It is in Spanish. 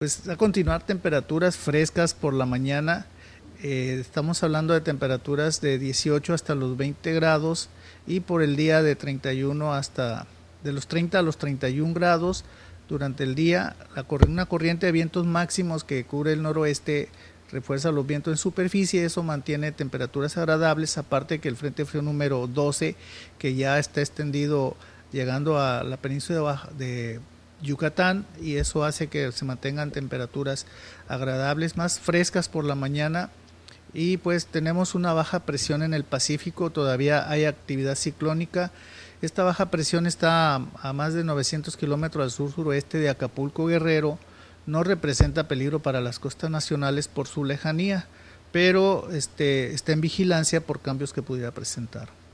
Pues a continuar temperaturas frescas por la mañana. Eh, estamos hablando de temperaturas de 18 hasta los 20 grados y por el día de 31 hasta de los 30 a los 31 grados durante el día. La, una corriente de vientos máximos que cubre el noroeste refuerza los vientos en superficie, eso mantiene temperaturas agradables, aparte que el frente frío número 12 que ya está extendido llegando a la península de, Baja, de Yucatán y eso hace que se mantengan temperaturas agradables, más frescas por la mañana y pues tenemos una baja presión en el Pacífico, todavía hay actividad ciclónica. Esta baja presión está a más de 900 kilómetros al sur-suroeste de Acapulco Guerrero, no representa peligro para las costas nacionales por su lejanía, pero este, está en vigilancia por cambios que pudiera presentar.